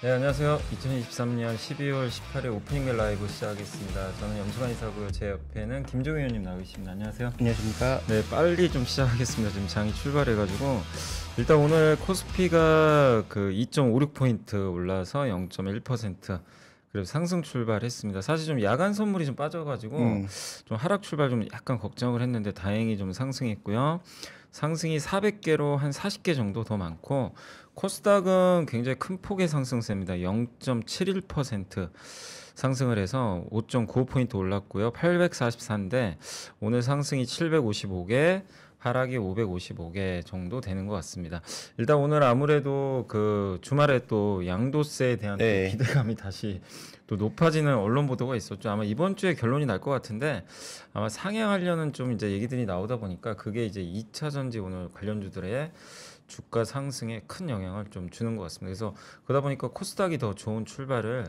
네, 안녕하세요. 2023년 12월 18일 오프닝 라이브 시작하겠습니다. 저는 염수관 이사고요. 제 옆에는 김종희 의원님 나와 계십니다. 안녕하세요. 안녕하십니까. 네, 빨리 좀 시작하겠습니다. 지금 장이 출발해가지고 일단 오늘 코스피가 그 2.56포인트 올라서 0.1% 그리고 상승 출발했습니다. 사실 좀 야간 선물이 좀 빠져가지고 음. 좀 하락 출발 좀 약간 걱정을 했는데 다행히 좀 상승했고요. 상승이 400개로 한 40개 정도 더 많고 코스닥은 굉장히 큰 폭의 상승세입니다. 0.71% 상승을 해서 5 9포인트 올랐고요. 844인데 오늘 상승이 755개, 하락이 555개 정도 되는 것 같습니다. 일단 오늘 아무래도 그 주말에 또 양도세에 대한 네. 기대감이 다시 또 높아지는 언론 보도가 있었죠. 아마 이번 주에 결론이 날 것 같은데 아마 상향하려는 좀 이제 얘기들이 나오다 보니까 그게 이제 2차 전지 오늘 관련주들의 주가 상승에 큰 영향을 좀 주는 것 같습니다. 그래서 그러다 보니까 코스닥이 더 좋은 출발을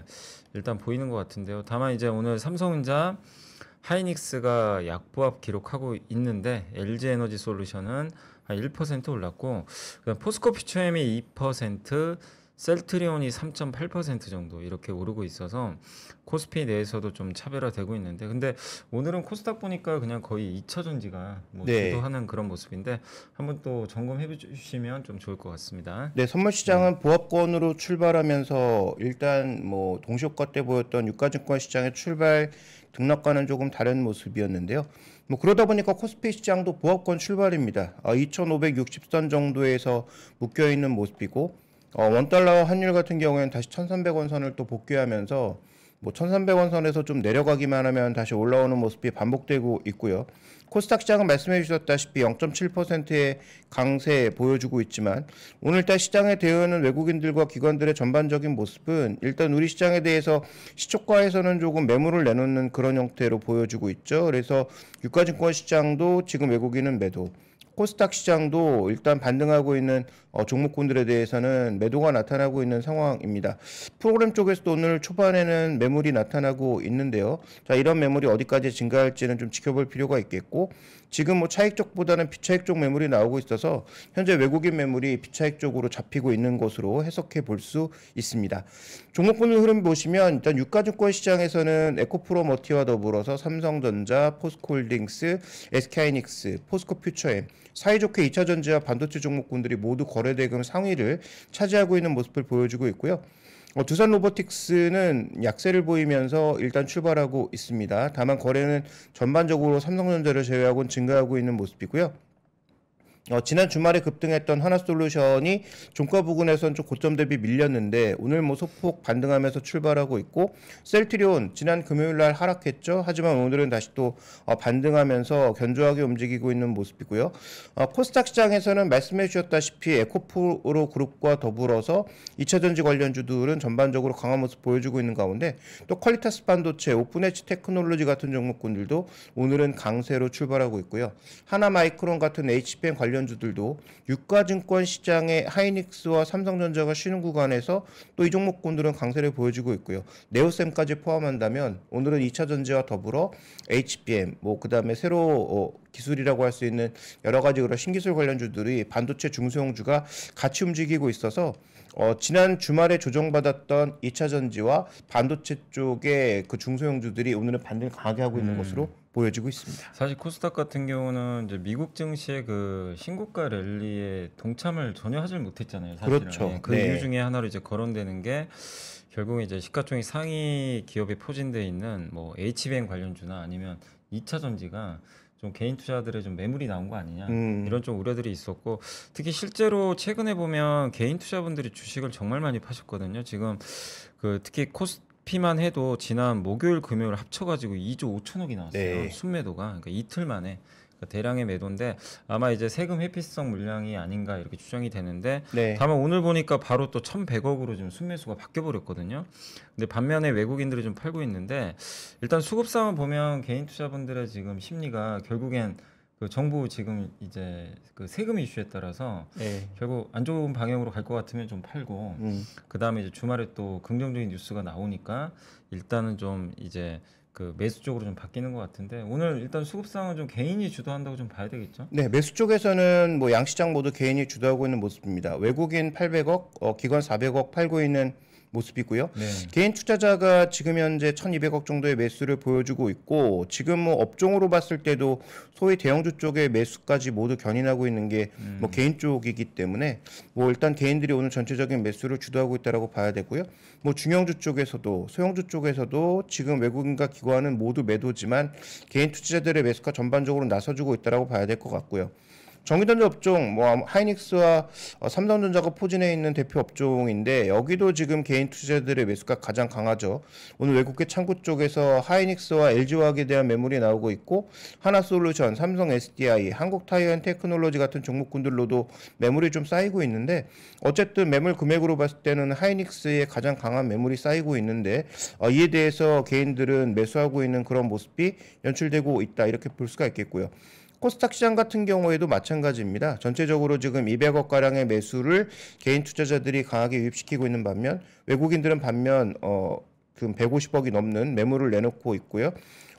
일단 보이는 것 같은데요. 다만 이제 오늘 삼성전자 하이닉스가 약보합 기록하고 있는데 LG 에너지 솔루션은 1% 올랐고 포스코 퓨처엠이 2%, 셀트리온이 3.8% 정도 이렇게 오르고 있어서 코스피 내에서도 좀 차별화되고 있는데 근데 오늘은 코스닥 보니까 그냥 거의 잊혀 전지가 뭐 네. 주도하는 그런 모습인데 한번 또 점검해 주시면 좀 좋을 것 같습니다. 네, 선물 시장은 네. 보합권으로 출발하면서 일단 뭐 동시효과 때 보였던 유가증권 시장의 출발 등락과는 조금 다른 모습이었는데요. 뭐 그러다 보니까 코스피 시장도 보합권 출발입니다. 아, 2,560선 정도에서 묶여 있는 모습이고 어, 원달러 환율 같은 경우에는 다시 1,300원 선을 또 복귀하면서 뭐 1,300원 선에서 좀 내려가기만 하면 다시 올라오는 모습이 반복되고 있고요. 코스닥 시장은 말씀해 주셨다시피 0.7%의 강세 보여주고 있지만 오늘따라 시장에 대응하는 외국인들과 기관들의 전반적인 모습은 일단 우리 시장에 대해서 시초가에서는 조금 매물을 내놓는 그런 형태로 보여주고 있죠. 그래서 유가증권 시장도 지금 외국인은 매도, 코스닥 시장도 일단 반등하고 있는 어, 종목군들에 대해서는 매도가 나타나고 있는 상황입니다. 프로그램 쪽에서도 오늘 초반에는 매물이 나타나고 있는데요. 자, 이런 매물이 어디까지 증가할지는 좀 지켜볼 필요가 있겠고 나고 지금 뭐 차익 쪽보다는 비차익 쪽 매물이 나오고 있어서 현재 외국인 매물이 비차익 쪽으로 잡히고 있는 것으로 해석해 볼 수 있습니다. 종목 보는 흐름 보시면 일단 유가증권 시장에서는 에코프로머티와 더불어서 삼성전자, 포스코홀딩스, s k 이닉스 포스코퓨처엠 사이좋게 2차전지와 반도체 종목군들이 모두 거래대금 상위를 차지하고 있는 모습을 보여주고 있고요. 어, 두산 로보틱스는 약세를 보이면서 일단 출발하고 있습니다. 다만 거래는 전반적으로 삼성전자를 제외하고는 증가하고 있는 모습이고요. 어, 지난 주말에 급등했던 하나솔루션이 종가 부근에선 좀 고점 대비 밀렸는데 오늘 뭐 소폭 반등하면서 출발하고 있고 셀트리온 지난 금요일 날 하락했죠. 하지만 오늘은 다시 또 어, 반등하면서 견조하게 움직이고 있는 모습이고요. 어, 코스닥 시장에서는 말씀해 주셨다시피 에코프로 그룹과 더불어서 2차전지 관련주들은 전반적으로 강한 모습 보여주고 있는 가운데 또 퀄리타스 반도체, 오픈엣치 테크놀로지 같은 종목군들도 오늘은 강세로 출발하고 있고요. 하나마이크론 같은 h p m 관련 관련주들도 유가증권 시장에 하이닉스와 삼성전자가 쉬는 구간에서 또 이 종목군들은 강세를 보여주고 있고요. 네오셈까지 포함한다면 오늘은 2차전지와 더불어 HBM, 뭐 그다음에 새로 어, 기술이라고 할 수 있는 여러 가지 그런 신기술 관련주들이 반도체 중소형주가 같이 움직이고 있어서 어, 지난 주말에 조정받았던 2차 전지와 반도체 쪽의 그 중소형주들이 오늘은 반등을 강하게 하고 있는 음. 것으로 보여지고 있습니다. 사실 코스닥 같은 경우는 이제 미국 증시의 그 신고가 랠리에 동참을 전혀 하질 못했잖아요. 사실은. 그렇죠. 예, 그 네. 이유 중에 하나로 이제 거론되는 게 결국 이제 시가총액 상위 기업에 포진돼 있는 뭐 HBM 관련주나 아니면 2차 전지가 좀 개인 투자들의 좀 매물이 나온 거 아니냐 음. 이런 좀 우려들이 있었고 특히 실제로 최근에 보면 개인 투자분들이 주식을 정말 많이 파셨거든요. 지금 그 특히 코스 피만 해도 지난 목요일 금요일 합쳐가지고 2조 5천억이 나왔어요 네. 순매도가 그러니까 이틀 만에 그러니까 대량의 매도인데 아마 이제 세금 회피성 물량이 아닌가 이렇게 추정이 되는데 네. 다만 오늘 보니까 바로 또 1,100억으로 지금 순매수가 바뀌어 버렸거든요. 근데 반면에 외국인들이 좀 팔고 있는데 일단 수급 상황 보면 개인 투자분들의 지금 심리가 결국엔 그 정부 지금 이제 그 세금 이슈에 따라서 네. 결국 안 좋은 방향으로 갈 것 같으면 좀 팔고 음. 그 다음에 이제 주말에 또 긍정적인 뉴스가 나오니까 일단은 좀 이제 그 매수 쪽으로 좀 바뀌는 것 같은데 오늘 일단 수급상은 좀 개인이 주도한다고 좀 봐야 되겠죠? 네 매수 쪽에서는 뭐 양시장 모두 개인이 주도하고 있는 모습입니다. 외국인 800억, 어, 기관 400억 팔고 있는 모습이고요. 네. 개인 투자자가 지금 현재 1,200억 정도의 매수를 보여주고 있고 지금 뭐 업종으로 봤을 때도 소위 대형주 쪽의 매수까지 모두 견인하고 있는 게뭐 음. 뭐 개인 쪽이기 때문에 뭐 일단 개인들이 오늘 전체적인 매수를 주도하고 있다라고 봐야 되고요. 뭐 중형주 쪽에서도 소형주 쪽에서도 지금 외국인과 기관은 모두 매도지만 개인 투자자들의 매수가 전반적으로 나서주고 있다라고 봐야 될 것 같고요. 전기전자 업종 뭐 하이닉스와 어, 삼성전자가 포진해 있는 대표 업종인데 여기도 지금 개인 투자들의 매수가 가장 강하죠. 오늘 외국계 창구 쪽에서 하이닉스와 LG화학에 대한 매물이 나오고 있고 하나솔루션, 삼성 SDI, 한국타이어앤테크놀로지 같은 종목군들로도 매물이 좀 쌓이고 있는데 어쨌든 매물 금액으로 봤을 때는 하이닉스의 가장 강한 매물이 쌓이고 있는데 어, 이에 대해서 개인들은 매수하고 있는 그런 모습이 연출되고 있다 이렇게 볼 수가 있겠고요. 코스닥 시장 같은 경우에도 마찬가지입니다. 전체적으로 지금 200억 가량의 매수를 개인 투자자들이 강하게 유입시키고 있는 반면 외국인들은 반면 어 지금 150억이 넘는 매물을 내놓고 있고요.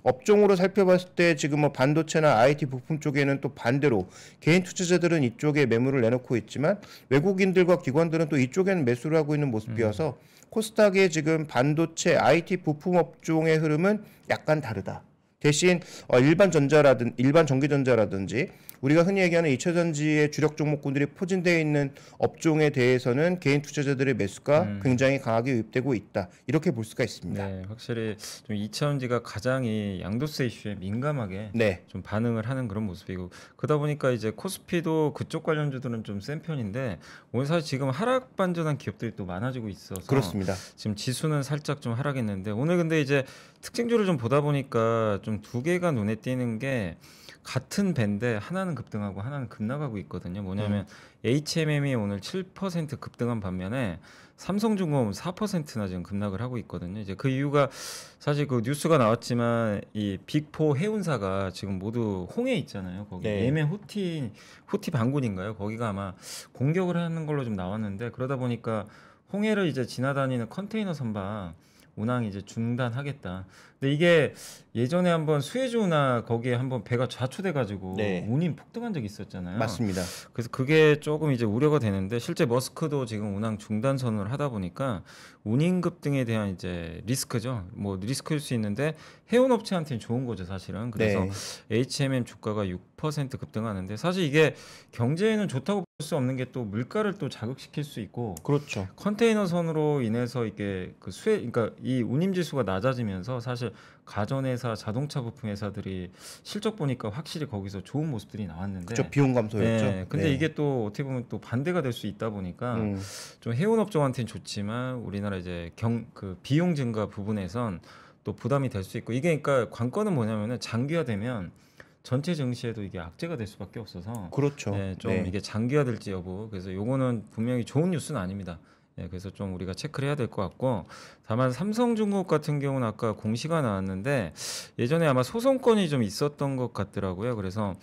업종으로 살펴봤을 때 지금 뭐 반도체나 IT 부품 쪽에는 또 반대로 개인 투자자들은 이쪽에 매물을 내놓고 있지만 외국인들과 기관들은 또 이쪽에는 매수를 하고 있는 모습이어서 음. 코스닥의 지금 반도체 IT 부품 업종의 흐름은 약간 다르다. 대신 어, 일반 전자라든 일반 전기전자라든지 우리가 흔히 얘기하는 2차 전지의 주력 종목군들이 포진되어 있는 업종에 대해서는 개인 투자자들의 매수가 음. 굉장히 강하게 유입되고 있다. 이렇게 볼 수가 있습니다. 네, 확실히 좀 2차 전지가 가장 이 양도세 이슈에 민감하게 네. 좀 반응을 하는 그런 모습이고 그러다 보니까 이제 코스피도 그쪽 관련주들은 좀 센 편인데 오늘 사실 지금 하락 반전한 기업들이 또 많아지고 있어서 그렇습니다. 지금 지수는 살짝 좀 하락했는데 오늘 근데 이제 특징주를 좀 보다 보니까 좀 두 개가 눈에 띄는 게 같은 밴데 하나는 급등하고 하나는 급나가고 있거든요. 뭐냐면 음. HMM이 오늘 7% 급등한 반면에 삼성중공업 4%나 지금 급락을 하고 있거든요. 이제 그 이유가 사실 그 뉴스가 나왔지만 이 빅포 해운사가 지금 모두 홍해 있잖아요. 거기 네. 예멘 후티후티 반군인가요? 거기가 아마 공격을 하는 걸로 좀 나왔는데 그러다 보니까 홍해를 이제 지나다니는 컨테이너 선박 운항 이제 중단하겠다. 근데 이게 예전에 한번 수에즈 운하 거기에 한번 배가 좌초돼 가지고 네. 운임 폭등한 적이 있었잖아요. 맞습니다. 그래서 그게 조금 이제 우려가 되는데 실제 머스크도 지금 운항 중단 선언을 하다 보니까 운임 급등에 대한 이제 리스크죠. 뭐 리스크일 수 있는데 해운 업체한테는 좋은 거죠, 사실은. 그래서 네. HMM 주가가 6% 급등하는데 사실 이게 경제에는 좋다고 수 없는 게 또 물가를 또 자극시킬 수 있고 그렇죠. 컨테이너선으로 인해서 이게 그 수혜 그러니까 이 운임 지수가 낮아지면서 사실 가전회사, 자동차 부품 회사들이 실적 보니까 확실히 거기서 좋은 모습들이 나왔는데 그렇죠. 비용 감소였죠. 네, 근데 네. 이게 또 어떻게 보면 또 반대가 될 수 있다 보니까 음. 좀 해운 업종한테는 좋지만 우리나라 이제 경 그 비용 증가 부분에선 또 부담이 될 수 있고 이게 그러니까 관건은 뭐냐면은 장기화되면 전체 증시에도 이게 악재가 될 수밖에 없어서 그렇죠. 네, 좀 네. 이게 장기화될지 여부. 그래서 요거는 분명히 좋은 뉴스는 아닙니다. 네, 그래서 좀 우리가 체크를 해야 될 것 같고 다만 삼성중국 같은 경우는 아까 공시가 나왔는데 예전에 아마 소송권이 좀 있었던 것 같더라고요. 그래서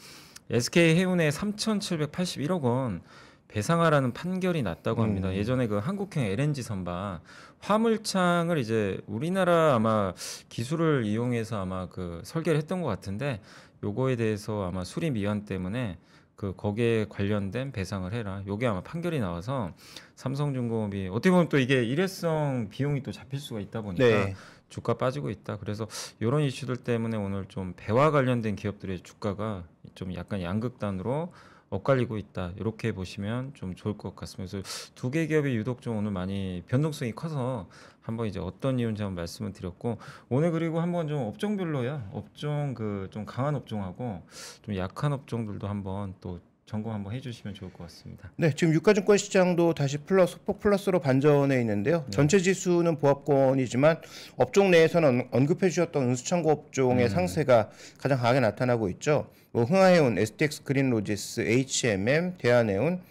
SK 해운에 3,781억 원 배상하라는 판결이 났다고 음. 합니다. 음. 예전에 그 한국형 LNG 선박 화물창을 이제 우리나라 아마 기술을 이용해서 아마 그 설계를 했던 것 같은데 요거에 대해서 아마 수리미안 때문에 그 거기에 관련된 배상을 해라. 요게 아마 판결이 나와서 삼성중공업이 어떻게 보면 또 이게 일회성 비용이 또 잡힐 수가 있다 보니까 네. 주가 빠지고 있다. 그래서 요런 이슈들 때문에 오늘 좀 배와 관련된 기업들의 주가가 좀 약간 양극단으로 엇갈리고 있다. 이렇게 보시면 좀 좋을 것 같습니다. 그래서 두개 기업이 유독 좀 오늘 많이 변동성이 커서 한번 이제 어떤 이유인지 한번 말씀을 드렸고 오늘 그리고 한번 좀 업종별로요. 업종 그 좀 강한 업종하고 좀 약한 업종들도 한번 또 점검 한번 해주시면 좋을 것 같습니다. 네, 지금 유가증권 시장도 다시 플러스 폭 플러스로 반전해 있는데요. 네. 전체 지수는 보합권이지만 업종 내에서는 언급해 주셨던 은수창고 업종의 음. 상세가 가장 강하게 나타나고 있죠. 뭐 흥하해운, STX 그린로지스, HMM, 대한해운,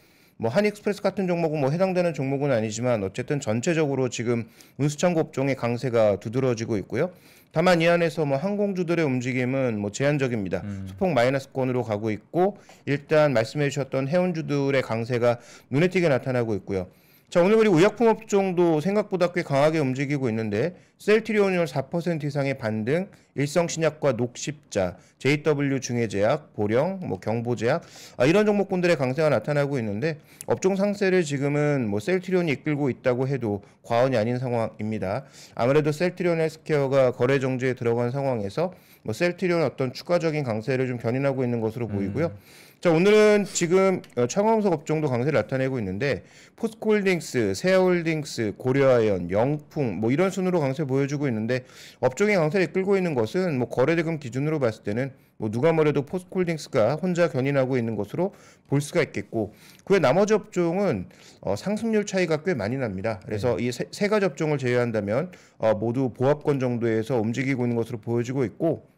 뭐 한익스프레스 같은 종목은 뭐 해당되는 종목은 아니지만 어쨌든 전체적으로 지금 운수창고 업종의 강세가 두드러지고 있고요. 다만 이 안에서 뭐 항공주들의 움직임은 뭐 제한적입니다. 음. 소폭 마이너스권으로 가고 있고 일단 말씀해 주셨던 해운주들의 강세가 눈에 띄게 나타나고 있고요. 자, 오늘 우리 의약품업종도 생각보다 꽤 강하게 움직이고 있는데 셀트리온율 4% 이상의 반등, 일성신약과 녹십자, JW 중해제약, 보령, 뭐 경보제약 아, 이런 종목군들의 강세가 나타나고 있는데 업종 상세를 지금은 뭐 셀트리온이 이끌고 있다고 해도 과언이 아닌 상황입니다. 아무래도 셀트리온 헬스케어가 거래 정지에 들어간 상황에서 뭐 셀트리온 어떤 추가적인 강세를 좀 견인하고 있는 것으로 보이고요. 음. 자 오늘은 지금 어, 청황석 업종도 강세를 나타내고 있는데 포스코홀딩스, 세아홀딩스, 고려아연, 영풍 뭐 이런 순으로 강세 보여주고 있는데 업종의 강세를 끌고 있는 것은 뭐 거래대금 기준으로 봤을 때는 뭐 누가 뭐래도 포스코홀딩스가 혼자 견인하고 있는 것으로 볼 수가 있겠고 그 외 나머지 업종은 어, 상승률 차이가 꽤 많이 납니다. 그래서 네. 이세 세 가지 업종을 제외한다면 어, 모두 보합권 정도에서 움직이고 있는 것으로 보여지고 있고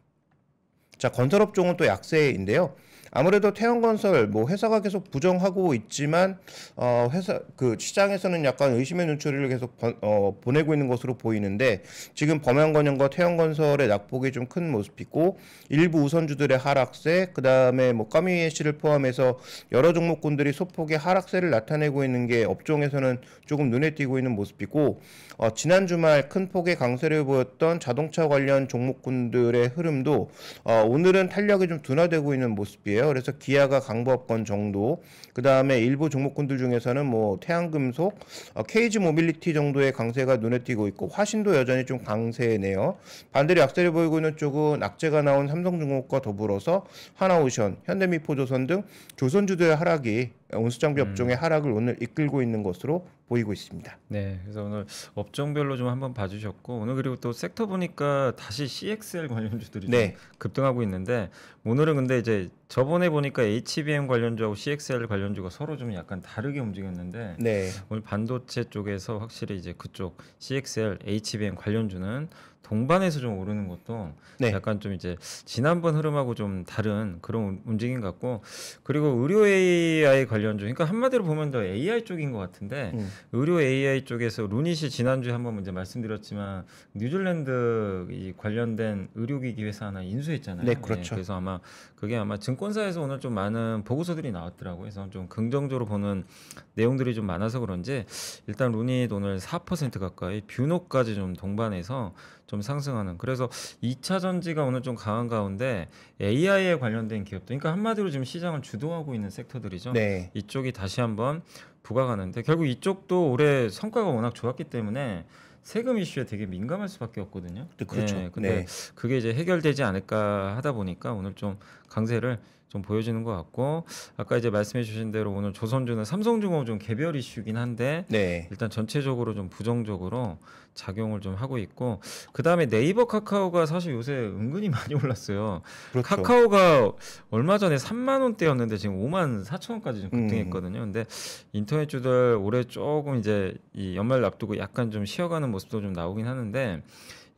자 건설업종은 또 약세인데요. 아무래도 태형건설 뭐 회사가 계속 부정하고 있지만 어 회사 그 시장에서는 약간 의심의 눈초리를 계속 번, 어, 보내고 있는 것으로 보이는데 지금 범양건영과 태형건설의 낙폭이 좀 큰 모습이고 일부 우선주들의 하락세 그다음에 뭐 까미예 시를 포함해서 여러 종목군들이 소폭의 하락세를 나타내고 있는 게 업종에서는 조금 눈에 띄고 있는 모습이고 어, 지난 주말 큰 폭의 강세를 보였던 자동차 관련 종목군들의 흐름도 어, 오늘은 탄력이 좀 둔화되고 있는 모습이에요. 있어요. 그래서 기아가 강보합권 정도, 그 다음에 일부 종목군들 중에서는 뭐 태양금속, 어, 케이지 모빌리티 정도의 강세가 눈에 띄고 있고 화신도 여전히 좀 강세네요. 반대로 약세를 보이고 있는 쪽은 악재가 나온 삼성중공업과 더불어서 하나오션, 현대미포조선 등 조선주들의 하락이 온수장비 음. 업종의 하락을 오늘 이끌고 있는 것으로 보이고 있습니다. 네, 그래서 오늘 업종별로 좀 한번 봐주셨고 오늘 그리고 또 섹터 보니까 다시 CXL 관련주들이 네. 급등하고 있는데 오늘은 근데 이제 저번에 보니까 HBM 관련주하고 CXL 관련주가 서로 좀 약간 다르게 움직였는데 네. 오늘 반도체 쪽에서 확실히 이제 그쪽 CXL, HBM 관련주는 동반해서 좀 오르는 것도 네. 약간 좀 이제 지난번 흐름하고 좀 다른 그런 움직임 같고 그리고 의료 AI 관련 중 그러니까 한마디로 보면 더 AI 쪽인 것 같은데 음. 의료 AI 쪽에서 루닛이 지난주에 한번 이제 말씀드렸지만 뉴질랜드 이 관련된 의료기기 회사 하나 인수했잖아요. 네, 그렇죠. 네, 그래서 아마 그게 아마 증권사에서 오늘 좀 많은 보고서들이 나왔더라고요. 그래서 좀 긍정적으로 보는 내용들이 좀 많아서 그런지 일단 루닛 오늘 4% 가까이 뷰노까지 좀 동반해서 좀 상승하는 그래서 2차 전지가 오늘 좀 강한 가운데 AI에 관련된 기업도 그러니까 한마디로 지금 시장을 주도하고 있는 섹터들이죠. 네. 이쪽이 다시 한번 부각하는데 결국 이쪽도 올해 성과가 워낙 좋았기 때문에 세금 이슈에 되게 민감할 수밖에 없거든요. 네, 그렇죠. 네, 근데 네. 그게 이제 해결되지 않을까 하다 보니까 오늘 좀 강세를 좀 보여지는 것 같고 아까 이제 말씀해주신 대로 오늘 조선주는 삼성중공업 좀 개별 이슈긴 한데 네. 일단 전체적으로 좀 부정적으로 작용을 좀 하고 있고 그 다음에 네이버 카카오가 사실 요새 은근히 많이 올랐어요. 그렇죠. 카카오가 얼마 전에 3만 원대였는데 지금 5만 4천 원까지 좀 급등했거든요. 음. 근데 인터넷주들 올해 조금 이제 이 연말 앞두고 약간 좀 쉬어가는 모습도 좀 나오긴 하는데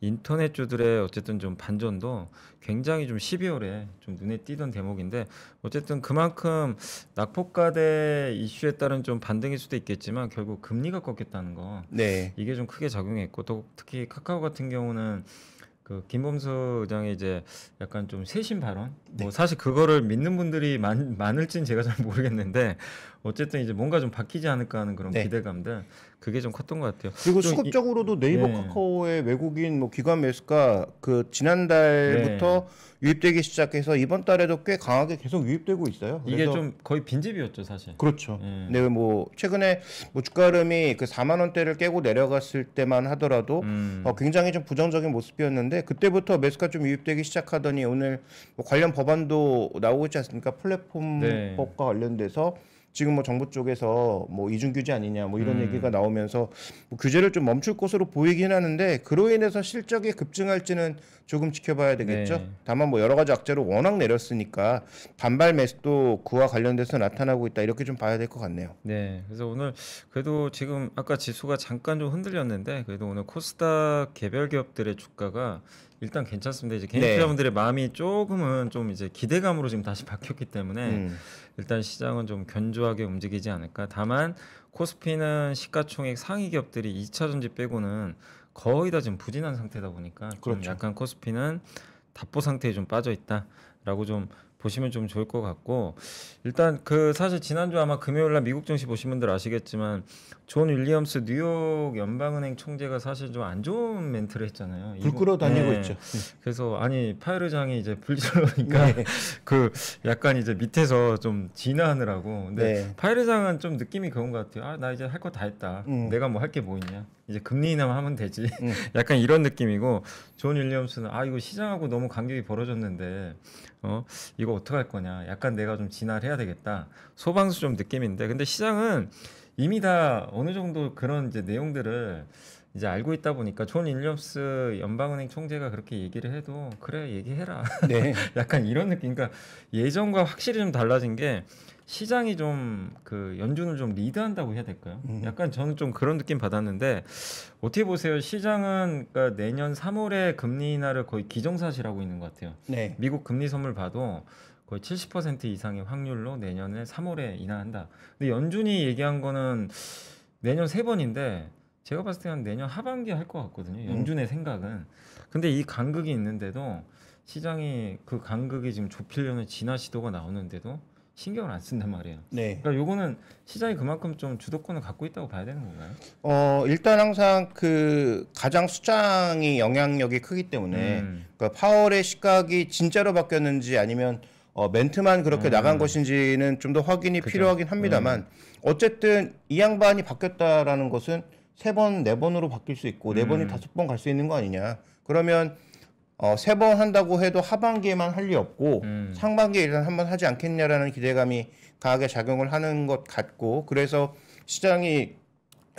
인터넷주들의 어쨌든 좀 반전도 굉장히 좀 12월에 좀 눈에 띄던 대목인데 어쨌든 그만큼 낙폭가대 이슈에 따른 좀 반등일 수도 있겠지만 결국 금리가 꺾였다는 거 네. 이게 좀 크게 작용했고 또 특히 카카오 같은 경우는 그 김범수 의장의 이제 약간 좀 세심 발언 뭐 네. 뭐 사실 그거를 믿는 분들이 많, 많을진 제가 잘 모르겠는데 어쨌든 이제 뭔가 좀 바뀌지 않을까 하는 그런 네. 기대감들 그게 좀 컸던 것 같아요. 그리고 수급적으로도 네이버 네. 카카오의 외국인 뭐 기관 매수가 그 지난달부터 네. 유입되기 시작해서 이번 달에도 꽤 강하게 계속 유입되고 있어요. 이게 좀 거의 빈집이었죠 사실. 그렇죠. 네. 근데 뭐 최근에 뭐 주가 름이그 4만 원대를 깨고 내려갔을 때만 하더라도 음. 어, 굉장히 좀 부정적인 모습이었는데 그때부터 매수가 좀 유입되기 시작하더니 오늘 뭐 관련 법안도 나오고 있지 않습니까? 플랫폼법과 네. 관련돼서 지금 뭐 정부 쪽에서 뭐 이중 규제 아니냐 뭐 이런 음. 얘기가 나오면서 뭐 규제를 좀 멈출 것으로 보이긴 하는데 그로 인해서 실적이 급증할지는 조금 지켜봐야 되겠죠. 네. 다만 뭐 여러 가지 악재로 워낙 내렸으니까 반발 매수도 그와 관련돼서 나타나고 있다 이렇게 좀 봐야 될 것 같네요. 네, 그래서 오늘 그래도 지금 아까 지수가 잠깐 좀 흔들렸는데 그래도 오늘 코스닥 개별 기업들의 주가가 일단 괜찮습니다. 이제 개인 네. 투자분들의 네. 마음이 조금은 좀 이제 기대감으로 지금 다시 바뀌었기 때문에. 음. 일단 시장은 좀 견조하게 움직이지 않을까. 다만 코스피는 시가총액 상위 기업들이 2차 전지 빼고는 거의 다 지금 부진한 상태다 보니까 그렇죠. 약간 코스피는 답보 상태에 좀 빠져 있다라고 좀 보시면 좀 좋을 것 같고 일단 그 사실 지난주 아마 금요일 날 미국 증시 보신 분들 아시겠지만 존 윌리엄스 뉴욕 연방은행 총재가 사실 좀 안 좋은 멘트를 했잖아요. 불 끌어다니고 네. 있죠. 그래서 아니 파이의장이 이제 불질러니까 네. 그 약간 이제 밑에서 좀 진화하느라고. 근데 네. 파이의장은좀 느낌이 그런 것 같아요. 아 나 이제 할 거 다 했다. 음. 내가 뭐 할 게뭐 뭐 있냐. 이제 금리 인하하면 만 되지. 음. 약간 이런 느낌이고 존 윌리엄스는 아 이거 시장하고 너무 간격이 벌어졌는데 어 이거 어떻게 할 거냐. 약간 내가 좀 진화해야 를 되겠다. 소방수 좀 느낌인데 근데 시장은 이미 다 어느 정도 그런 이제 내용들을 이제 알고 있다 보니까 존 윌리엄스 연방은행 총재가 그렇게 얘기를 해도 그래 얘기해라. 네. 약간 이런 느낌. 그러니까 예전과 확실히 좀 달라진 게 시장이 좀 그 연준을 좀 리드한다고 해야 될까요? 음. 약간 저는 좀 그런 느낌 받았는데 어떻게 보세요? 시장은 그러니까 내년 3월에 금리 인하를 거의 기정사실하고 있는 것 같아요. 네. 미국 금리 선물 봐도 거의 70% 이상의 확률로 내년에 3월에 인하한다. 근데 연준이 얘기한 거는 내년 세 번인데 제가 봤을 때는 내년 하반기 할것 같거든요. 음. 연준의 음. 생각은. 근데 이 간극이 있는데도 시장이 그 간극이 지금 좁히려는 진화 시도가 나오는데도 신경을 안 쓴단 말이에요. 네. 그러니까 요거는 시장이 그만큼 좀 주도권을 갖고 있다고 봐야 되는 건가요? 어, 일단 항상 그 가장 수장이 영향력이 크기 때문에 음. 그러니까 파월의 시각이 진짜로 바뀌었는지 아니면 어, 멘트만 그렇게 음. 나간 것인지는 좀 더 확인이 그죠. 필요하긴 합니다만 음. 어쨌든 이 양반이 바뀌었다라는 것은 세 번, 네 번으로 바뀔 수 있고 네 번이 음. 다섯 번 갈 수 있는 거 아니냐. 그러면 어, 세 번 한다고 해도 하반기에만 할 리 없고 음. 상반기에 일단 한번 하지 않겠냐라는 기대감이 강하게 작용을 하는 것 같고 그래서 시장이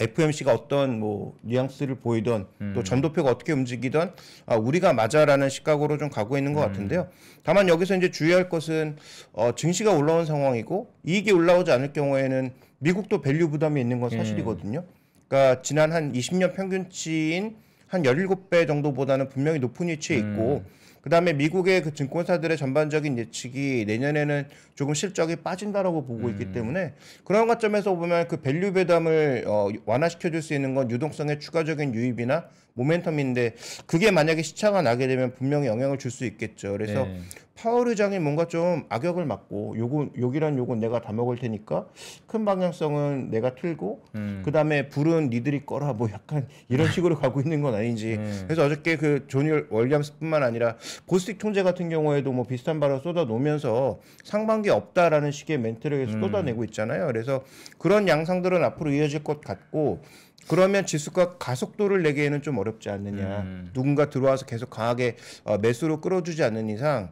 FMC가 어떤 뭐 뉘앙스를 보이던 음. 또 전도표가 어떻게 움직이던 아, 우리가 맞아라는 시각으로 좀 가고 있는 것 음. 같은데요. 다만 여기서 이제 주의할 것은 어, 증시가 올라온 상황이고 이익이 올라오지 않을 경우에는 미국도 밸류 부담이 있는 건 예. 사실이거든요. 그러니까 지난 한 20년 평균치인 한 17배 정도보다는 분명히 높은 위치에 음. 있고 음. 그다음에 미국의 그 증권사들의 전반적인 예측이 내년에는 조금 실적이 빠진다라고 보고 음. 있기 때문에 그런 관점에서 보면 그 밸류 배담을 어, 완화시켜 줄 수 있는 건 유동성의 추가적인 유입이나 모멘텀인데 그게 만약에 시차가 나게 되면 분명히 영향을 줄 수 있겠죠. 그래서 네. 파월 의장이 뭔가 좀 악역을 맡고 요건 요기란 요건 내가 다 먹을 테니까 큰 방향성은 내가 틀고 음. 그다음에 불은 니들이 꺼라 뭐 약간 이런 식으로 가고 있는 건 아닌지 음. 그래서 어저께 그 조니 월리엄스뿐만 아니라 고스틱 총재 같은 경우에도 뭐 비슷한 발언 쏟아 놓으면서 상반기 없다라는 식의 멘트를 음. 쏟아내고 있잖아요. 그래서 그런 양상들은 앞으로 이어질 것 같고 그러면 지수가 가속도를 내기에는 좀 어렵지 않느냐. 음. 누군가 들어와서 계속 강하게 어, 매수로 끌어주지 않는 이상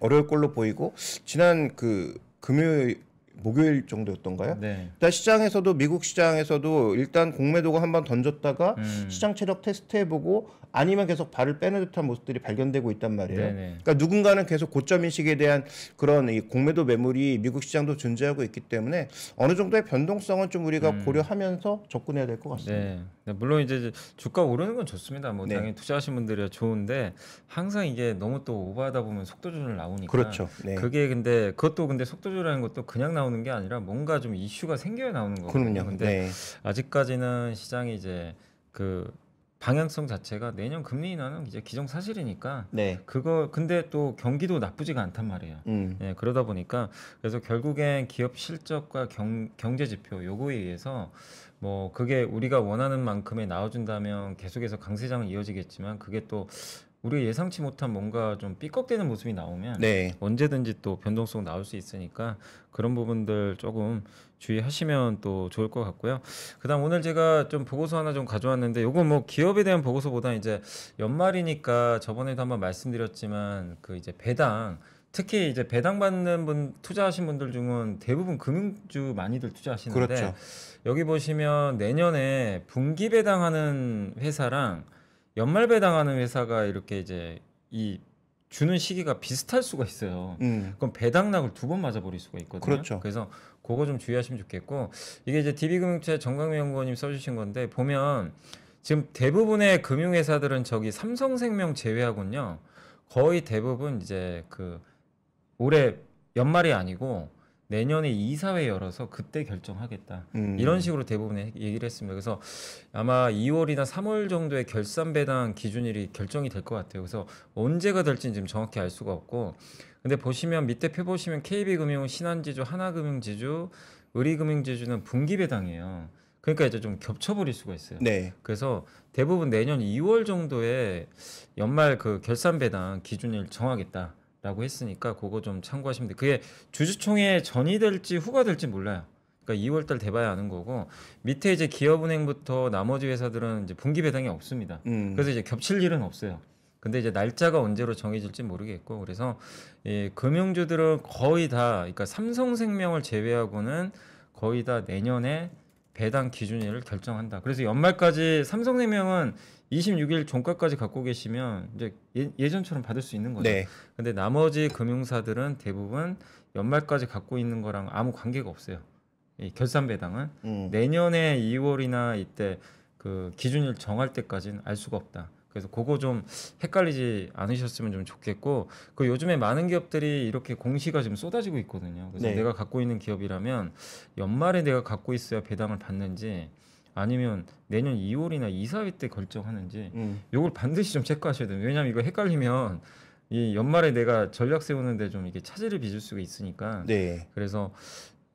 어려울 걸로 보이고 지난 그 금요일 목요일 정도였던가요? 네. 그러 그러니까 시장에서도 미국 시장에서도 일단 공매도가 한번 던졌다가 음. 시장 체력 테스트해보고 아니면 계속 발을 빼는 듯한 모습들이 발견되고 있단 말이에요. 네네. 그러니까 누군가는 계속 고점 인식에 대한 그런 이 공매도 매물이 미국 시장도 존재하고 있기 때문에 어느 정도의 변동성은 좀 우리가 음. 고려하면서 접근해야 될 것 같습니다. 네. 네. 물론 이제 주가 오르는 건 좋습니다. 뭐 네. 당연히 투자하신 분들이 좋은데 항상 이게 너무 또 오버하다 보면 속도 조절 나오니까 그렇죠. 네. 그게 근데 그것도 근데 속도 조절하는 것도 그냥 나오 나오는 게 아니라 뭔가 좀 이슈가 생겨야 나오는 거거든요. 그럼 근데 네. 아직까지는 시장이 이제 그 방향성 자체가 내년 금리 인하는 이제 기정사실이니까 네. 그거 근데 또 경기도 나쁘지가 않단 말이에요. 음. 예, 그러다 보니까 그래서 결국엔 기업 실적과 경, 경제 지표 요거에 의해서 뭐 그게 우리가 원하는 만큼에 나와준다면 계속해서 강세장은 이어지겠지만 그게 또 우리가 예상치 못한 뭔가 좀 삐걱대는 모습이 나오면 네. 언제든지 또 변동성 나올 수 있으니까 그런 부분들 조금 주의하시면 또 좋을 것 같고요. 그다음 오늘 제가 좀 보고서 하나 좀 가져왔는데 요건 뭐 기업에 대한 보고서보다 이제 연말이니까 저번에도 한번 말씀드렸지만 그 이제 배당 특히 이제 배당 받는 분 투자하신 분들 중은 대부분 금융주 많이들 투자하시는데 그렇죠. 여기 보시면 내년에 분기 배당하는 회사랑 연말 배당하는 회사가 이렇게 이제 이 주는 시기가 비슷할 수가 있어요. 음. 그럼 배당락을 두 번 맞아버릴 수가 있거든요. 그렇죠. 그래서 그거 좀 주의하시면 좋겠고 이게 이제 DB금융투자 정강민 연구원님 써주신 건데 보면 지금 대부분의 금융회사들은 저기 삼성생명 제외하군요. 거의 대부분 이제 그 올해 연말이 아니고 내년에 이사회 열어서 그때 결정하겠다. 음. 이런 식으로 대부분 얘기를 했습니다. 그래서 아마 2월이나 3월 정도에 결산 배당 기준일이 결정이 될 것 같아요. 그래서 언제가 될지는 지금 정확히 알 수가 없고 근데 보시면 밑에 표 보시면 KB금융, 신한지주, 하나금융지주, 의리금융지주는 분기 배당이에요. 그러니까 이제 좀 겹쳐버릴 수가 있어요. 네. 그래서 대부분 내년 2월 정도에 연말 그 결산 배당 기준일 정하겠다. 라고 했으니까 그거 좀 참고하시면 돼요. 그게 주주총회 전이 될지 후가 될지 몰라요. 그러니까 2월달 돼봐야 아는 거고 밑에 이제 기업은행부터 나머지 회사들은 이제 분기 배당이 없습니다. 음. 그래서 이제 겹칠 일은 없어요. 근데 이제 날짜가 언제로 정해질지 모르겠고 그래서 예, 금융주들은 거의 다 그러니까 삼성생명을 제외하고는 거의 다 내년에 배당 기준일을 결정한다. 그래서 연말까지 삼성생명은 26일 종가까지 갖고 계시면 이제 예, 전처럼 받을 수 있는 거죠. 네. 근데 나머지 금융사들은 대부분 연말까지 갖고 있는 거랑 아무 관계가 없어요. 이 결산 배당은 음. 내년에 2월이나 이때 그 기준일 정할 때까지는 알 수가 없다. 그래서 그거 좀 헷갈리지 않으셨으면 좀 좋겠고 그 요즘에 많은 기업들이 이렇게 공시가 지금 쏟아지고 있거든요. 그래서 네. 내가 갖고 있는 기업이라면 연말에 내가 갖고 있어야 배당을 받는지 아니면 내년 2월이나 이사회 때 결정하는지 음. 요걸 반드시 좀 체크하셔야 돼요. 왜냐하면 이거 헷갈리면 이 연말에 내가 전략 세우는데 좀 이게 차질을 빚을 수가 있으니까. 네. 그래서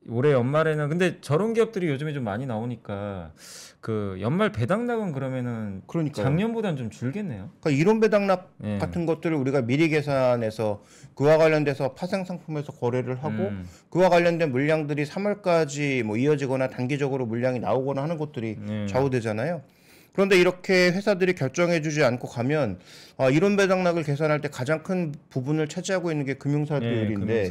올해 연말에는 근데 저런 기업들이 요즘에 좀 많이 나오니까 그 연말 배당락은 그러면은 그러니까요. 작년보단좀 줄겠네요. 그러니까 이론 배당락 예. 같은 것들을 우리가 미리 계산해서 그와 관련돼서 파생 상품에서 거래를 하고 음. 그와 관련된 물량들이 3월까지 뭐 이어지거나 단기적으로 물량이 나오거나 하는 것들이 예. 좌우되잖아요. 그런데 이렇게 회사들이 결정해주지 않고 가면 아, 이론 배당락을 계산할 때 가장 큰 부분을 차지하고 있는 게 금융사비율인데 네,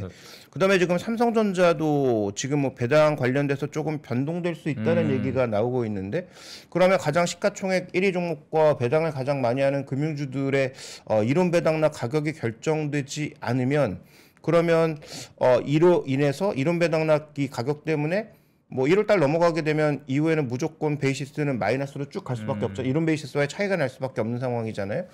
그다음에 지금 삼성전자도 지금 뭐 배당 관련돼서 조금 변동될 수 있다는 음. 얘기가 나오고 있는데 그러면 가장 시가총액 1위 종목과 배당을 가장 많이 하는 금융주들의 어, 이론 배당락 가격이 결정되지 않으면 그러면 어, 이로 인해서 이론 배당락이 가격 때문에 뭐 1월달 넘어가게 되면 이후에는 무조건 베이시스는 마이너스로 쭉 갈 수밖에 음. 없죠. 이런 베이시스와의 차이가 날 수밖에 없는 상황이잖아요.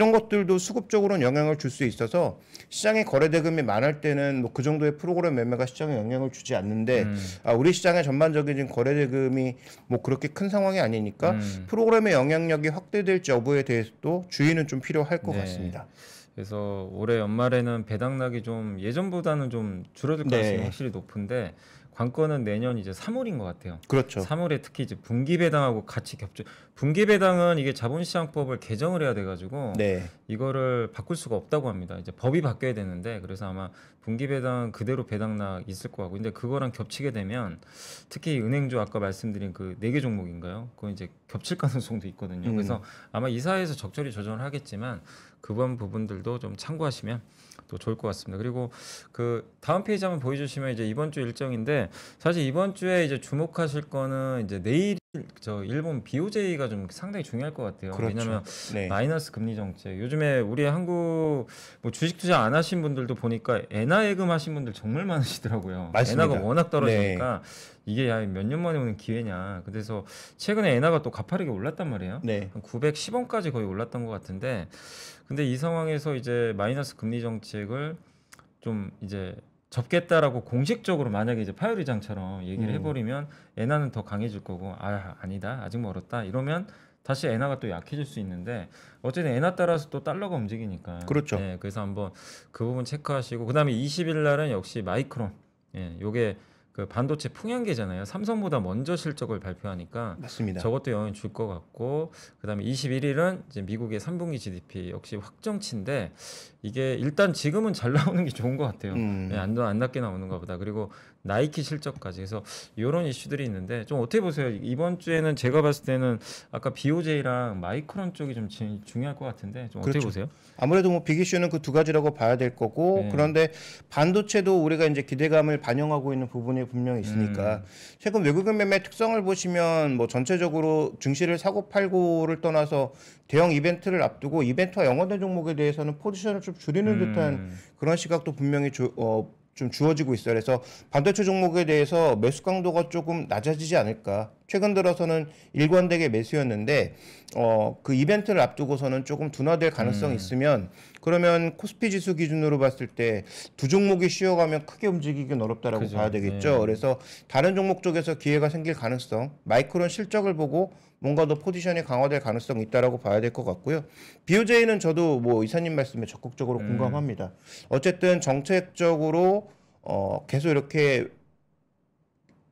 이런 것들도 수급적으로는 영향을 줄 수 있어서 시장에 거래대금이 많을 때는 뭐 그 정도의 프로그램 매매가 시장에 영향을 주지 않는데 음. 아, 우리 시장의 전반적인 지금 거래대금이 뭐 그렇게 큰 상황이 아니니까 음. 프로그램의 영향력이 확대될지 여부에 대해서도 주의는 좀 필요할 것 네. 같습니다. 그래서 올해 연말에는 배당락이 좀 예전보다는 좀 줄어들 네. 가능성이 네. 확실히 높은데 관건은 내년 이제 3월인 것 같아요. 그렇죠. 3월에 특히 이제 분기 배당하고 같이 겹쳐. 분기 배당은 이게 자본시장법을 개정을 해야 돼가지고 네. 이거를 바꿀 수가 없다고 합니다. 이제 법이 바뀌어야 되는데 그래서 아마 분기 배당 그대로 배당락 있을 거 같고 근데 그거랑 겹치게 되면 특히 은행주 아까 말씀드린 그 네 개 종목인가요? 그건 이제 겹칠 가능성도 있거든요. 음. 그래서 아마 이사에서 적절히 조정을 하겠지만 그번 부분들도 좀 참고하시면 또 좋을 것 같습니다. 그리고 그 다음 페이지 한번 보여주시면 이제 이번 주 일정인데 사실 이번 주에 이제 주목하실 거는 이제 내일. 저 일본 BOJ가 좀 상당히 중요할 것 같아요. 그렇죠. 왜냐하면 네. 마이너스 금리 정책. 요즘에 우리 한국 뭐 주식 투자 안 하신 분들도 보니까 엔화 예금 하신 분들 정말 많으시더라고요. 엔화가 워낙 떨어지니까 네. 이게 몇 년 만에 오는 기회냐. 그래서 최근에 엔화가 또 가파르게 올랐단 말이에요. 네. 910원까지 거의 올랐던 것 같은데, 근데 이 상황에서 이제 마이너스 금리 정책을 좀 이제 접겠다라고 공식적으로 만약에 이제 파열리장처럼 얘기를 음. 해버리면 에나는 더 강해질 거고 아 아니다 아직 멀었다 뭐 이러면 다시 엔나가또 약해질 수 있는데 어쨌든 엔나 따라서 또 달러가 움직이니까 그렇죠. 예, 그래서 한번 그 부분 체크하시고 그다음에 20일 날은 역시 마이크론 예, 요게 그 반도체 풍향계잖아요. 삼성보다 먼저 실적을 발표하니까 맞습니다. 저것도 영향 줄 것 같고 그다음에 21일은 이제 미국의 3분기 GDP 역시 확정치인데 이게 일단 지금은 잘 나오는 게 좋은 것 같아요. 음. 네, 안, 안 낮게 나오는가 보다. 그리고 나이키 실적까지. 해서 이런 이슈들이 있는데 좀 어떻게 보세요? 이번 주에는 제가 봤을 때는 아까 BOJ랑 마이크론 쪽이 좀 지, 중요할 것 같은데 좀 어떻게 그렇죠. 보세요? 아무래도 뭐비기슈는그 두 가지라고 봐야 될 거고 네. 그런데 반도체도 우리가 이제 기대감을 반영하고 있는 부분이 분명히 있으니까 음. 최근 외국인 매매 특성을 보시면 뭐 전체적으로 증시를 사고 팔고를 떠나서 대형 이벤트를 앞두고 이벤트와 연관된 종목에 대해서는 포지션을 좀좀 줄이는 듯한 음. 그런 시각도 분명히 주, 어, 좀 주어지고 있어요. 그래서 반도체 종목에 대해서 매수 강도가 조금 낮아지지 않을까. 최근 들어서는 일관되게 매수였는데 어, 그 이벤트를 앞두고서는 조금 둔화될 가능성이 음. 있으면 그러면 코스피 지수 기준으로 봤을 때 두 종목이 쉬어가면 크게 움직이긴 어렵다라고 그죠. 봐야 되겠죠. 네. 그래서 다른 종목 쪽에서 기회가 생길 가능성, 마이크론 실적을 보고 뭔가 더 포지션이 강화될 가능성이 있다라고 봐야 될 것 같고요. BOJ는 저도 뭐 이사님 말씀에 적극적으로 음. 공감합니다. 어쨌든 정책적으로 어 계속 이렇게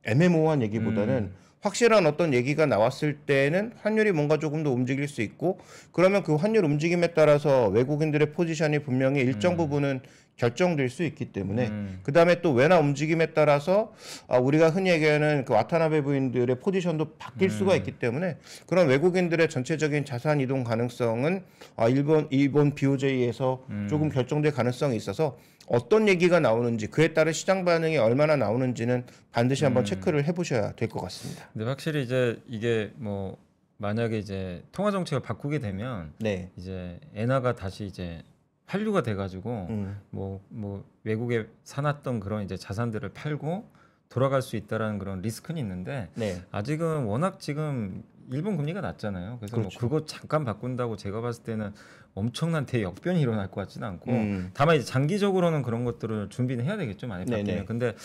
애매모호한 얘기보다는 음. 확실한 어떤 얘기가 나왔을 때는 환율이 뭔가 조금 더 움직일 수 있고 그러면 그 환율 움직임에 따라서 외국인들의 포지션이 분명히 일정 음. 부분은 결정될 수 있기 때문에 음. 그 다음에 또 외나 움직임에 따라서 아, 우리가 흔히 얘기하는 그 와타나베 부인들의 포지션도 바뀔 음. 수가 있기 때문에 그런 외국인들의 전체적인 자산 이동 가능성은 아, 일본 일본 BOJ에서 음. 조금 결정될 가능성이 있어서 어떤 얘기가 나오는지 그에 따른 시장 반응이 얼마나 나오는지는 반드시 한번 음. 체크를 해보셔야 될 것 같습니다. 근데 확실히 이제 이게 뭐 만약에 이제 통화 정책을 바꾸게 되면 네. 이제 엔화가 다시 이제 한류가 돼가지고 뭐뭐 음. 뭐, 뭐 외국에 사놨던 그런 이제 자산들을 팔고 돌아갈 수 있다라는 그런 리스크는 있는데 네. 아직은 워낙 지금 일본 금리가 낮잖아요. 그래서 뭐 그렇죠. 뭐 그거 잠깐 바꾼다고 제가 봤을 때는 엄청난 대역변이 일어날 것 같지는 않고 음. 다만 이제 장기적으로는 그런 것들을 준비는 해야 되겠죠 많이 바뀌면 근데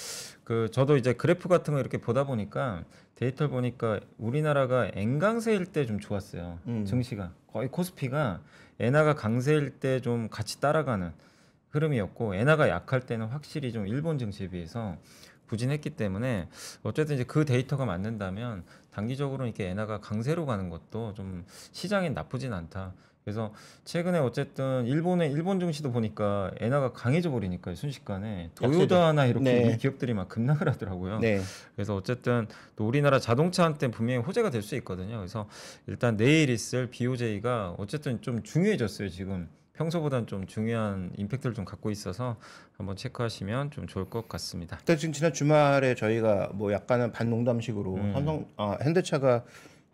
그 저도 이제 그래프 같은 거 이렇게 보다 보니까 데이터를 보니까 우리나라가 N 강세일 때 좀 좋았어요 음. 증시가 거의 코스피가 엔화가 강세일 때 좀 같이 따라가는 흐름이었고 엔화가 약할 때는 확실히 좀 일본 증시에 비해서 부진했기 때문에 어쨌든 이제 그 데이터가 맞는다면 단기적으로 이렇게 엔화가 강세로 가는 것도 좀 시장엔 나쁘진 않다. 그래서 최근에 어쨌든 일본의 일본 증시도 보니까 엔화가 강해져 버리니까 순식간에 도요다나 이렇게 네. 기업들이 막 급락을 하더라고요. 네. 그래서 어쨌든 또 우리나라 자동차한테 분명히 호재가 될 수 있거든요. 그래서 일단 내일 있을 BOJ가 어쨌든 좀 중요해졌어요 지금. 평소보단 좀 중요한 임팩트를 좀 갖고 있어서 한번 체크하시면 좀 좋을 것 같습니다. 근데 지금 지난 주말에 저희가 뭐 약간은 반농담식으로 음. 삼성 아, 현대차가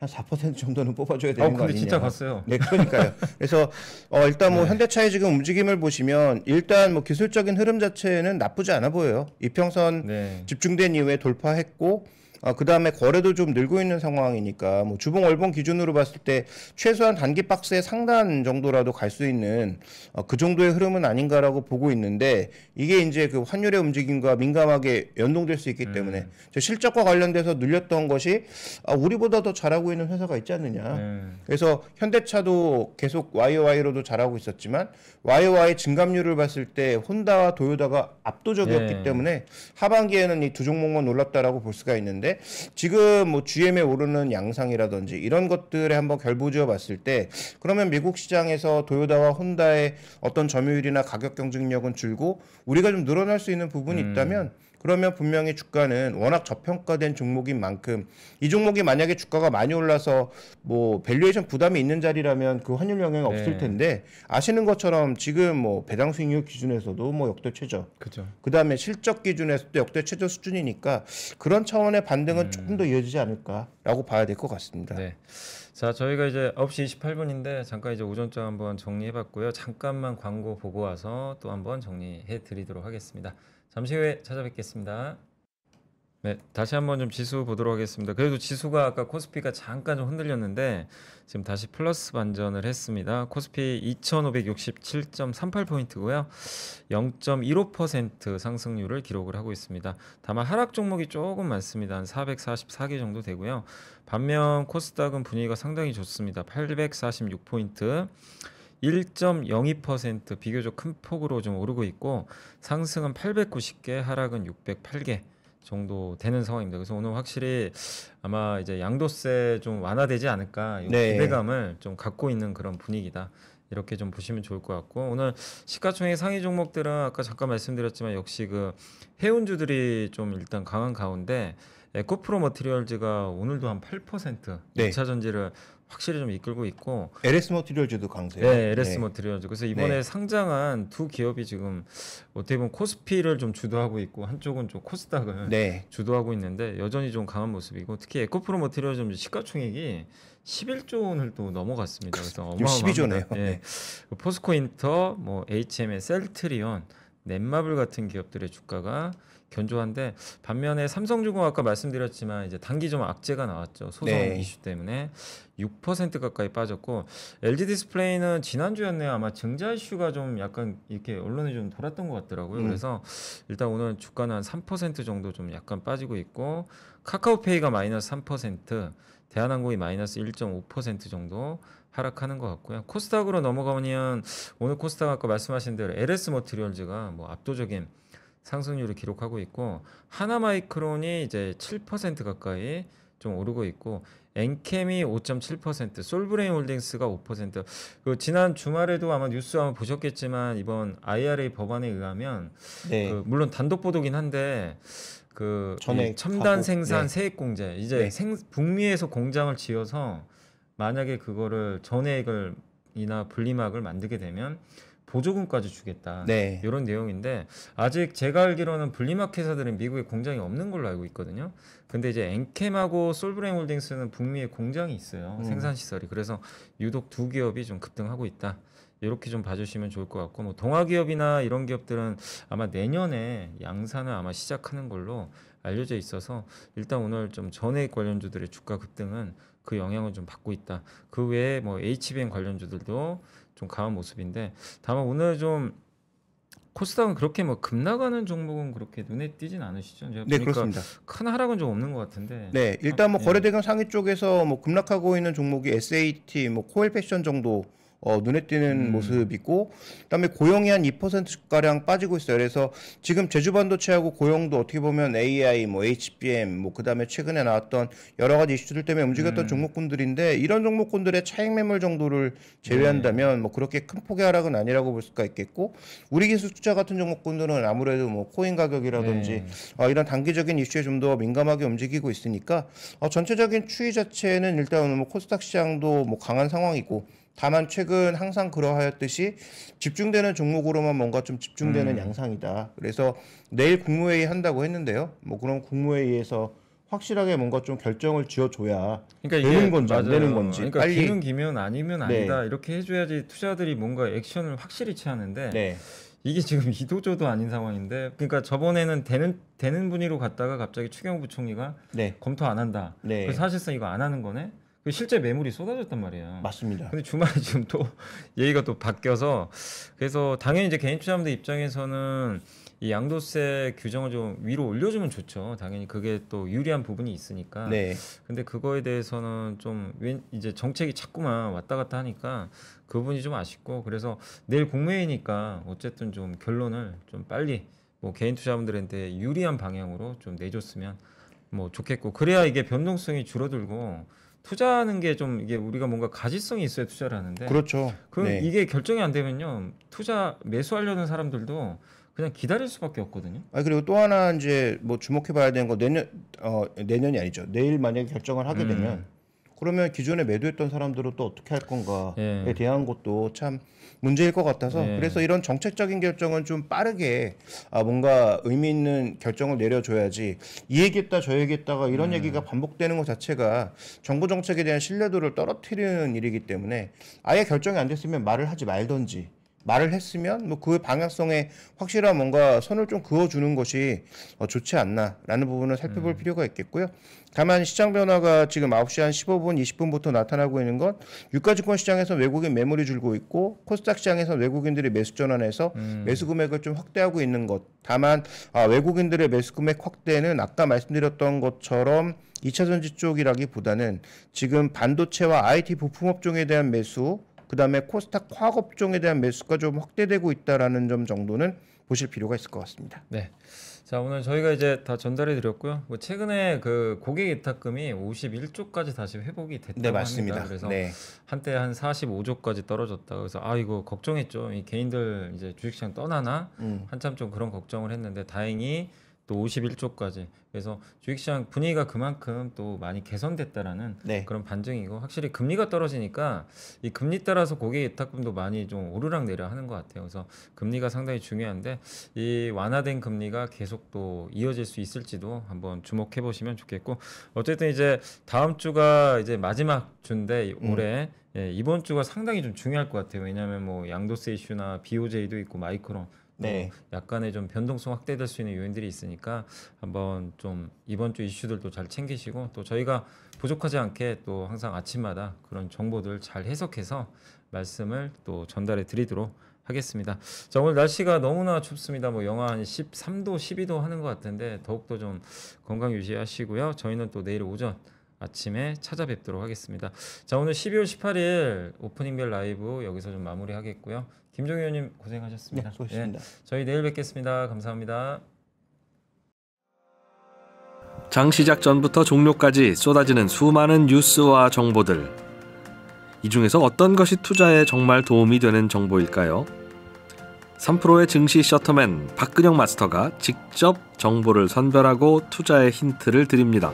한4% 정도는 뽑아줘야 되는 어, 거 아니냐. 진짜 갔어요. 네, 그러니까요. 그래서 어, 일단 뭐 네. 현대차의 지금 움직임을 보시면 일단 뭐 기술적인 흐름 자체는 나쁘지 않아 보여요. 이평선 네. 집중된 이후에 돌파했고 아, 그 다음에 거래도 좀 늘고 있는 상황이니까 뭐 주봉 월봉 기준으로 봤을 때 최소한 단기 박스의 상단 정도라도 갈 수 있는 아, 그 정도의 흐름은 아닌가라고 보고 있는데 이게 이제 그 환율의 움직임과 민감하게 연동될 수 있기 음. 때문에 음. 실적과 관련돼서 늘렸던 것이 아, 우리보다 더 잘하고 있는 회사가 있지 않느냐. 음. 그래서 현대차도 계속 YOY로도 잘하고 있었지만 YOY 증감률을 봤을 때 혼다와 도요다가 압도적이었기 네. 때문에 하반기에는 이 두 종목만 올랐다라고 볼 수가 있는데 지금 뭐 GM에 오르는 양상이라든지 이런 것들에 한번 결부지어 봤을 때 그러면 미국 시장에서 도요다와 혼다의 어떤 점유율이나 가격 경쟁력은 줄고 우리가 좀 늘어날 수 있는 부분이 음. 있다면 그러면 분명히 주가는 워낙 저평가된 종목인 만큼 이 종목이 만약에 주가가 많이 올라서 뭐 밸류에이션 부담이 있는 자리라면 그 환율 영향이 네. 없을 네. 텐데 아시는 것처럼 지금 뭐 배당 수익률 기준에서도 뭐 역대 최저. 그죠. 그다음에 실적 기준에서도 역대 최저 수준이니까 그런 차원의 반등은 음. 조금 더 이어지지 않을까라고 봐야 될 것 같습니다. 네. 자, 저희가 이제 9시 28분인데 잠깐 이제 오전장 한번 정리해 봤고요. 잠깐만 광고 보고 와서 또 한번 정리해 드리도록 하겠습니다. 잠시 후에 찾아뵙겠습니다. 네, 다시 한번 좀 지수 보도록 하겠습니다. 그래도 지수가 아까 코스피가 잠깐 좀 흔들렸는데 지금 다시 플러스 반전을 했습니다. 코스피 2567.38포인트고요. 0.15% 상승률을 기록을 하고 있습니다. 다만 하락 종목이 조금 많습니다. 한 444개 정도 되고요. 반면 코스닥은 분위기가 상당히 좋습니다. 846포인트. 1.02% 비교적 큰 폭으로 좀 오르고 있고 상승은 890개, 하락은 608개. 정도 되는 상황입니다. 그래서 오늘 확실히 아마 이제 양도세 좀 완화되지 않을까 이 네. 기대감을 좀 갖고 있는 그런 분위기다. 이렇게 좀 보시면 좋을 것 같고 오늘 시가총액 상위 종목들은 아까 잠깐 말씀드렸지만 역시 그 해운주들이 좀 일단 강한 가운데 에코프로 머티리얼즈가 오늘도 한8% 네. 2차 전지를 확실히 좀 이끌고 있고 LS 모티리얼즈도 강세요. 네, LS 네. 모티리얼즈 그래서 이번에 네. 상장한 두 기업이 지금 어떻게 보면 코스피를 좀 주도하고 있고 한쪽은 좀 코스닥을 네. 주도하고 있는데 여전히 좀 강한 모습이고 특히 에코프로 모티리얼즈 시가총액이 11조 원을 또 넘어갔습니다. 그래서 어마어마합니다. 12조네요. 네. 네. 그 포스코인터, 뭐 HM의 셀트리온, 넷마블 같은 기업들의 주가가 견조한데 반면에 삼성중공 아까 말씀드렸지만 이제 단기 좀 악재가 나왔죠 소송 네. 이슈 때문에 6% 가까이 빠졌고 LG 디스플레이는 지난주였네요 아마 증자 이슈가 좀 약간 이렇게 언론에 좀 돌았던 것 같더라고요 음. 그래서 일단 오늘 주가는 한 3% 정도 좀 약간 빠지고 있고 카카오페이가 마이너스 3% 대한항공이 마이너스 1.5% 정도 하락하는 것 같고요. 코스닥으로 넘어가면 오늘 코스닥 아까 말씀하신 대로 LS 머트리얼즈가 뭐 압도적인 상승률을 기록하고 있고 하나마이크론이 이제 7% 가까이 좀 오르고 있고 엔캠이 5.7%, 솔브레인 홀딩스가 5%. 그 지난 주말에도 아마 뉴스 한번 보셨겠지만 이번 IRA 법안에 의하면 네. 그 물론 단독 보도긴 한데 그 첨단 생산 네. 세액 공제 이제 네. 생, 북미에서 공장을 지어서 만약에 그거를 전액을 이나 분리막을 만들게 되면 보조금까지 주겠다. 네. 이런 내용인데 아직 제가 알기로는 분리막 회사들은 미국에 공장이 없는 걸로 알고 있거든요. 근데 이제 엔캠하고 솔브레인 홀딩스는 북미에 공장이 있어요. 음. 생산 시설이. 그래서 유독 두 기업이 좀 급등하고 있다. 이렇게 좀 봐주시면 좋을 것 같고 뭐동화기업이나 이런 기업들은 아마 내년에 양산을 아마 시작하는 걸로 알려져 있어서 일단 오늘 좀 전액 관련주들의 주가 급등은 그 영향을 좀 받고 있다. 그 외에 뭐 HBN 관련주들도 좀 강한 모습인데 다만 오늘 좀 코스닥은 그렇게 뭐 급나가는 종목은 그렇게 눈에 띄진 않으시죠? 네, 그네 그렇습니다. 큰 하락은 좀 없는 것 같은데. 네, 일단 뭐 네. 거래대금 상위 쪽에서 뭐 급락하고 있는 종목이 SAT, 뭐 코엘 패션 정도 어, 눈에 띄는 음. 모습이고 그다음에 고용이 한2% 가량 빠지고 있어요. 그래서 지금 제주 반도체하고 고용도 어떻게 보면 AI, 뭐 HBM, 뭐 그다음에 최근에 나왔던 여러 가지 이슈들 때문에 움직였던 음. 종목군들인데 이런 종목군들의 차익 매물 정도를 제외한다면 네. 뭐 그렇게 큰 폭의 하락은 아니라고 볼 수가 있겠고 우리 기술 투자 같은 종목군들은 아무래도 뭐 코인 가격이라든지 네. 어, 이런 단기적인 이슈에 좀 더 민감하게 움직이고 있으니까 어, 전체적인 추이 자체는 일단 뭐 코스닥 시장도 뭐 강한 상황이고 다만 최근 항상 그러하였듯이 집중되는 종목으로만 뭔가 좀 집중되는 음. 양상이다. 그래서 내일 국무회의 한다고 했는데요. 뭐 그런 국무회의에서 확실하게 뭔가 좀 결정을 지어줘야 그러니까 되는 건지 맞아요. 안 되는 건지 그러니까 빨리 기면 기면 아니면 네. 아니다 네. 이렇게 해줘야지 투자들이 뭔가 액션을 확실히 취하는데 네. 이게 지금 이도저도 아닌 상황인데 그러니까 저번에는 되는 되는 분위로 갔다가 갑자기 추경 부총리가 네. 검토 안 한다 네. 그래서 사실상 이거 안 하는 거네 그 실제 매물이 쏟아졌단 말이야. 맞습니다. 근데 주말에 지금 또 얘기가 또 바뀌어서 그래서 당연히 이제 개인 투자자들 입장에서는 이 양도세 규정을 좀 위로 올려주면 좋죠. 당연히 그게 또 유리한 부분이 있으니까. 네. 근데 그거에 대해서는 좀 이제 정책이 자꾸만 왔다 갔다 하니까 그 부분이 좀 아쉽고 그래서 내일 공매이니까 어쨌든 좀 결론을 좀 빨리 뭐 개인 투자분들한테 자 유리한 방향으로 좀 내줬으면 뭐 좋겠고 그래야 이게 변동성이 줄어들고 투자하는 게 좀 이게 우리가 뭔가 가지성이 있어야 투자를 하는데 그렇죠. 그럼 네. 이게 결정이 안 되면요 투자 매수하려는 사람들도 그냥 기다릴 수밖에 없거든요. 아 그리고 또 하나 이제 뭐 주목해봐야 되는 거 내년 어 내년이 아니죠. 내일 만약에 결정을 하게 음. 되면 그러면 기존에 매도했던 사람들은 또 어떻게 할 건가에 예. 대한 것도 참 문제일 것 같아서 예. 그래서 이런 정책적인 결정은 좀 빠르게 아 뭔가 의미 있는 결정을 내려줘야지 이 얘기했다 저 얘기했다가 이런 음. 얘기가 반복되는 것 자체가 정부 정책에 대한 신뢰도를 떨어뜨리는 일이기 때문에 아예 결정이 안 됐으면 말을 하지 말던지 말을 했으면 뭐 그 방향성에 확실한 뭔가 선을 좀 그어주는 것이 어, 좋지 않나라는 부분을 살펴볼 음. 필요가 있겠고요. 다만 시장 변화가 지금 9시 한 15분, 20분부터 나타나고 있는 건 유가증권 시장에서 외국인 매물이 줄고 있고 코스닥 시장에서 외국인들이 매수 전환해서 음. 매수 금액을 좀 확대하고 있는 것. 다만 아, 외국인들의 매수 금액 확대는 아까 말씀드렸던 것처럼 2차 전지 쪽이라기보다는 지금 반도체와 IT 부품 업종에 대한 매수 그다음에 코스닥 화업종에 대한 매수가 좀 확대되고 있다라는 점 정도는 보실 필요가 있을 것 같습니다. 네. 자 오늘 저희가 이제 다 전달해 드렸고요. 뭐 최근에 그 고객 이탁금이 51조까지 다시 회복이 됐다고 네, 맞습니다. 합니다. 그래서 네. 한때 한 45조까지 떨어졌다. 그래서 아 이거 걱정했죠. 이 개인들 이제 주식시장 떠나나 음. 한참 좀 그런 걱정을 했는데 다행히 또 51조까지. 그래서 주식시장 분위기가 그만큼 또 많이 개선됐다라는 네. 그런 반증이고 확실히 금리가 떨어지니까 이 금리 따라서 고객 예탁금도 많이 좀 오르락내리락 하는 것 같아요. 그래서 금리가 상당히 중요한데 이 완화된 금리가 계속 또 이어질 수 있을지도 한번 주목해 보시면 좋겠고 어쨌든 이제 다음 주가 이제 마지막 주인데 음. 올해 음. 예, 이번 주가 상당히 좀 중요할 것 같아요. 왜냐하면 뭐 양도세 이슈나 BOJ도 있고 마이크론 뭐 네. 약간의 좀 변동성 확대될 수 있는 요인들이 있으니까 한번 좀 이번 주 이슈들도 잘 챙기시고 또 저희가 부족하지 않게 또 항상 아침마다 그런 정보들 잘 해석해서 말씀을 또 전달해 드리도록 하겠습니다. 자 오늘 날씨가 너무나 춥습니다. 뭐 영하 한 13도, 12도 하는 것 같은데 더욱더 좀 건강 유지하시고요. 저희는 또 내일 오전 아침에 찾아뵙도록 하겠습니다. 자 오늘 12월 18일 오프닝 벨 라이브 여기서 좀 마무리하겠고요. 김종희 의원님 고생하셨습니다. 네, 고하습니다 예, 저희 내일 뵙겠습니다. 감사합니다. 장 시작 전부터 종료까지 쏟아지는 수많은 뉴스와 정보들. 이 중에서 어떤 것이 투자에 정말 도움이 되는 정보일까요? 3프로의 증시 셔터맨 박근영 마스터가 직접 정보를 선별하고 투자의 힌트를 드립니다.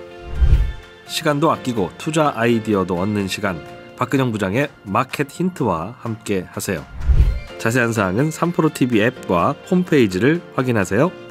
시간도 아끼고 투자 아이디어도 얻는 시간 박근영 부장의 마켓 힌트와 함께 하세요. 자세한 사항은 3프로TV 앱과 홈페이지를 확인하세요.